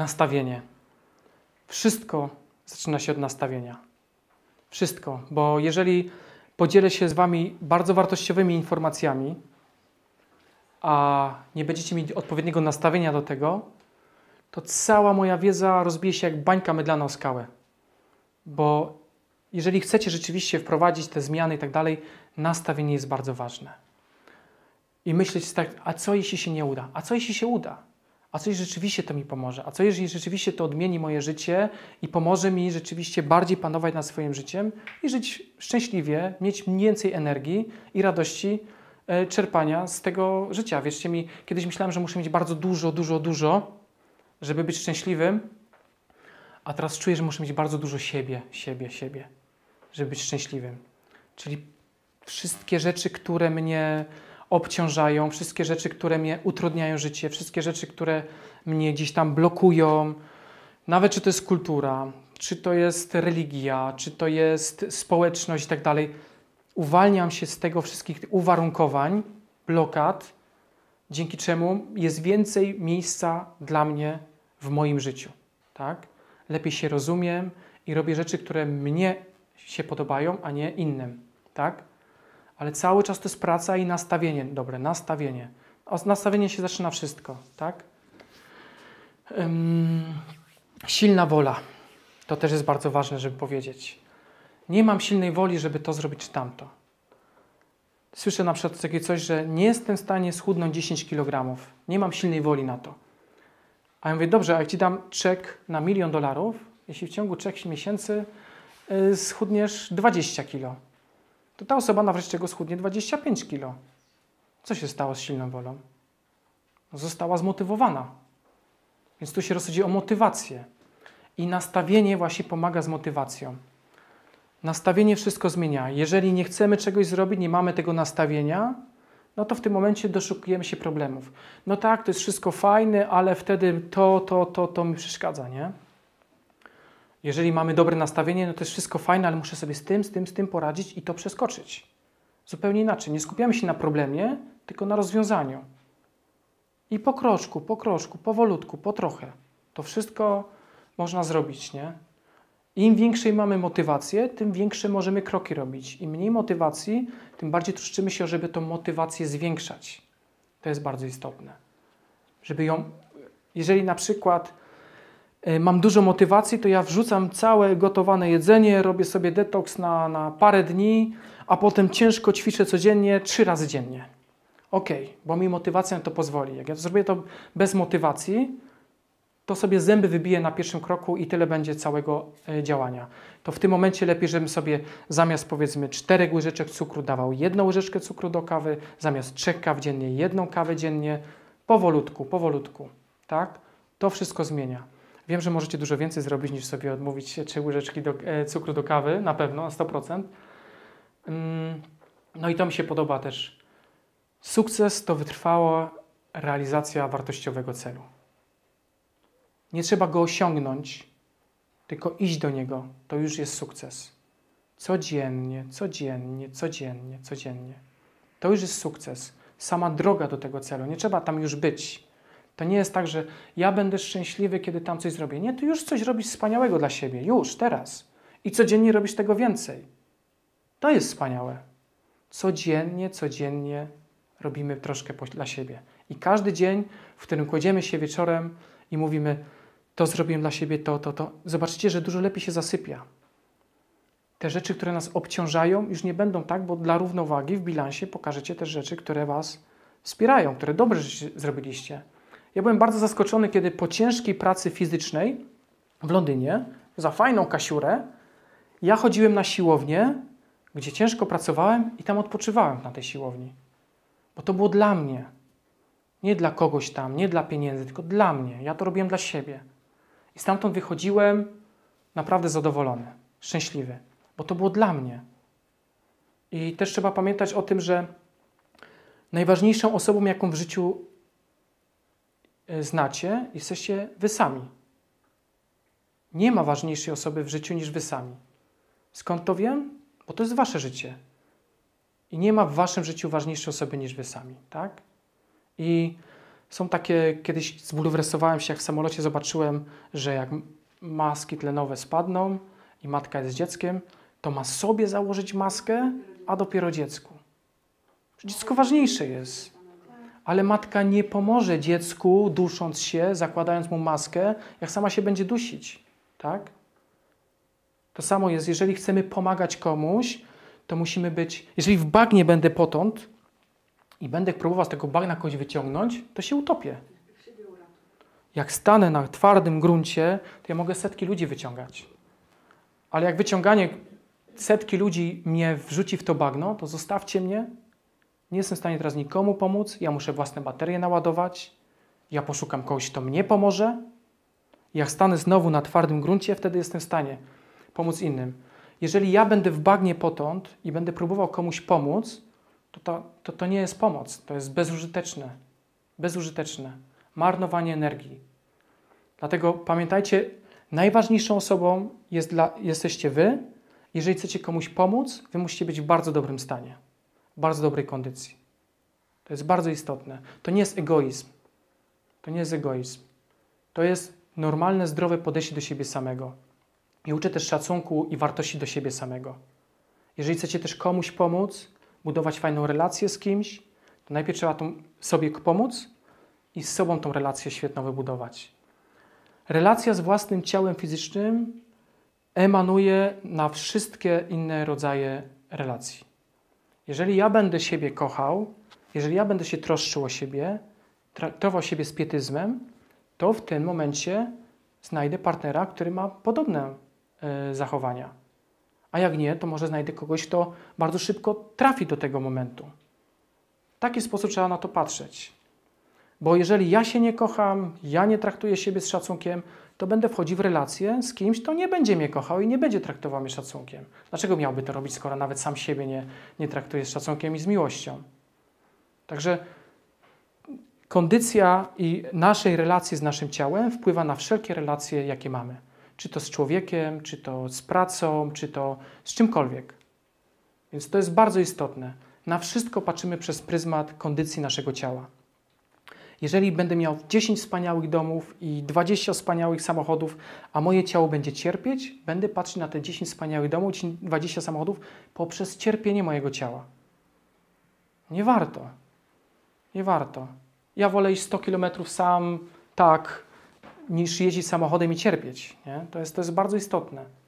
nastawienie. Wszystko zaczyna się od nastawienia. Wszystko, bo jeżeli podzielę się z Wami bardzo wartościowymi informacjami, a nie będziecie mieć odpowiedniego nastawienia do tego, to cała moja wiedza rozbije się jak bańka mydlana o skałę. Bo jeżeli chcecie rzeczywiście wprowadzić te zmiany i tak dalej, nastawienie jest bardzo ważne. I myśleć tak, a co jeśli się nie uda? A co jeśli się uda? a co rzeczywiście to mi pomoże, a co jeżeli rzeczywiście to odmieni moje życie i pomoże mi rzeczywiście bardziej panować nad swoim życiem i żyć szczęśliwie, mieć więcej energii i radości e, czerpania z tego życia. Wierzcie mi, kiedyś myślałem, że muszę mieć bardzo dużo, dużo, dużo, żeby być szczęśliwym, a teraz czuję, że muszę mieć bardzo dużo siebie, siebie, siebie, żeby być szczęśliwym. Czyli wszystkie rzeczy, które mnie obciążają, wszystkie rzeczy, które mnie utrudniają życie, wszystkie rzeczy, które mnie gdzieś tam blokują, nawet czy to jest kultura, czy to jest religia, czy to jest społeczność i tak dalej. Uwalniam się z tego wszystkich uwarunkowań, blokad, dzięki czemu jest więcej miejsca dla mnie w moim życiu. Tak? Lepiej się rozumiem i robię rzeczy, które mnie się podobają, a nie innym. Tak? ale cały czas to jest praca i nastawienie dobre, nastawienie. Od nastawienia się zaczyna wszystko, tak? silna wola. To też jest bardzo ważne, żeby powiedzieć. Nie mam silnej woli, żeby to zrobić czy tamto. Słyszę na przykład takie coś, że nie jestem w stanie schudnąć 10 kg. Nie mam silnej woli na to. A ja mówię, dobrze, a jak ci dam czek na milion dolarów, jeśli w ciągu 3 miesięcy y, schudniesz 20 kg, to ta osoba na wreszcie go schudnie 25 kg. Co się stało z silną wolą? No, została zmotywowana. Więc tu się rozchodzi o motywację. I nastawienie właśnie pomaga z motywacją. Nastawienie wszystko zmienia. Jeżeli nie chcemy czegoś zrobić, nie mamy tego nastawienia, no to w tym momencie doszukujemy się problemów. No tak, to jest wszystko fajne, ale wtedy to, to, to, to mi przeszkadza, nie? Jeżeli mamy dobre nastawienie, no to jest wszystko fajne, ale muszę sobie z tym, z tym, z tym poradzić i to przeskoczyć. Zupełnie inaczej. Nie skupiamy się na problemie, tylko na rozwiązaniu. I po kroczku, po kroczku, powolutku, po trochę. To wszystko można zrobić, nie? Im większej mamy motywację, tym większe możemy kroki robić. Im mniej motywacji, tym bardziej troszczymy się, żeby tą motywację zwiększać. To jest bardzo istotne. Żeby ją, jeżeli na przykład E, mam dużo motywacji, to ja wrzucam całe gotowane jedzenie, robię sobie detoks na, na parę dni, a potem ciężko ćwiczę codziennie, trzy razy dziennie. Ok, bo mi motywacja to pozwoli. Jak ja zrobię to bez motywacji, to sobie zęby wybiję na pierwszym kroku i tyle będzie całego e, działania. To w tym momencie lepiej, żebym sobie zamiast powiedzmy czterech łyżeczek cukru dawał jedną łyżeczkę cukru do kawy, zamiast trzech kaw dziennie jedną kawę dziennie, powolutku, powolutku, tak? To wszystko zmienia. Wiem, że możecie dużo więcej zrobić niż sobie odmówić trzy łyżeczki do, e, cukru do kawy, na pewno, na 100%. Mm, no i to mi się podoba też. Sukces to wytrwała realizacja wartościowego celu. Nie trzeba go osiągnąć, tylko iść do niego. To już jest sukces. Codziennie, codziennie, codziennie, codziennie. To już jest sukces. Sama droga do tego celu. Nie trzeba tam już być. To nie jest tak, że ja będę szczęśliwy, kiedy tam coś zrobię. Nie, ty już coś robisz wspaniałego dla siebie, już, teraz. I codziennie robisz tego więcej. To jest wspaniałe. Codziennie, codziennie robimy troszkę dla siebie. I każdy dzień, w którym kładziemy się wieczorem i mówimy, to zrobiłem dla siebie, to, to, to, zobaczycie, że dużo lepiej się zasypia. Te rzeczy, które nas obciążają, już nie będą tak, bo dla równowagi w bilansie pokażecie też rzeczy, które Was wspierają, które dobrze zrobiliście. Ja byłem bardzo zaskoczony, kiedy po ciężkiej pracy fizycznej w Londynie, za fajną kasiurę, ja chodziłem na siłownię, gdzie ciężko pracowałem i tam odpoczywałem na tej siłowni. Bo to było dla mnie. Nie dla kogoś tam, nie dla pieniędzy, tylko dla mnie. Ja to robiłem dla siebie. I stamtąd wychodziłem naprawdę zadowolony, szczęśliwy, bo to było dla mnie. I też trzeba pamiętać o tym, że najważniejszą osobą, jaką w życiu E, znacie, jesteście wy sami. Nie ma ważniejszej osoby w życiu niż wy sami. Skąd to wiem? Bo to jest wasze życie. I nie ma w waszym życiu ważniejszej osoby niż wy sami, tak? I są takie, kiedyś zbulwersowałem się, jak w samolocie zobaczyłem, że jak maski tlenowe spadną i matka jest dzieckiem, to ma sobie założyć maskę, a dopiero dziecku. Dziecko ważniejsze jest ale matka nie pomoże dziecku, dusząc się, zakładając mu maskę, jak sama się będzie dusić. Tak? To samo jest, jeżeli chcemy pomagać komuś, to musimy być. Jeżeli w bagnie będę potąd i będę próbował z tego bagna kogoś wyciągnąć, to się utopię. Jak stanę na twardym gruncie, to ja mogę setki ludzi wyciągać. Ale jak wyciąganie setki ludzi mnie wrzuci w to bagno, to zostawcie mnie, nie jestem w stanie teraz nikomu pomóc, ja muszę własne baterie naładować, ja poszukam kogoś, kto mnie pomoże. Jak stanę znowu na twardym gruncie, wtedy jestem w stanie pomóc innym. Jeżeli ja będę w bagnie potąd i będę próbował komuś pomóc, to to, to, to nie jest pomoc, to jest bezużyteczne. Bezużyteczne. Marnowanie energii. Dlatego pamiętajcie, najważniejszą osobą jest dla, jesteście wy. Jeżeli chcecie komuś pomóc, wy musicie być w bardzo dobrym stanie bardzo dobrej kondycji. To jest bardzo istotne. To nie jest egoizm. To nie jest egoizm. To jest normalne, zdrowe podejście do siebie samego. I uczy też szacunku i wartości do siebie samego. Jeżeli chcecie też komuś pomóc, budować fajną relację z kimś, to najpierw trzeba tą, sobie pomóc i z sobą tą relację świetną wybudować. Relacja z własnym ciałem fizycznym emanuje na wszystkie inne rodzaje relacji. Jeżeli ja będę siebie kochał, jeżeli ja będę się troszczył o siebie, traktował siebie z pietyzmem, to w tym momencie znajdę partnera, który ma podobne e, zachowania. A jak nie, to może znajdę kogoś, kto bardzo szybko trafi do tego momentu. W taki sposób trzeba na to patrzeć. Bo jeżeli ja się nie kocham, ja nie traktuję siebie z szacunkiem, to będę wchodził w relację z kimś, to nie będzie mnie kochał i nie będzie traktował mnie szacunkiem. Dlaczego miałby to robić, skoro nawet sam siebie nie, nie traktuje z szacunkiem i z miłością? Także kondycja i naszej relacji z naszym ciałem wpływa na wszelkie relacje, jakie mamy. Czy to z człowiekiem, czy to z pracą, czy to z czymkolwiek. Więc to jest bardzo istotne. Na wszystko patrzymy przez pryzmat kondycji naszego ciała. Jeżeli będę miał 10 wspaniałych domów i 20 wspaniałych samochodów, a moje ciało będzie cierpieć, będę patrzył na te 10 wspaniałych domów, 20 samochodów poprzez cierpienie mojego ciała. Nie warto. Nie warto. Ja wolę iść 100 km sam, tak, niż jeździć samochodem i cierpieć. Nie? To, jest, to jest bardzo istotne.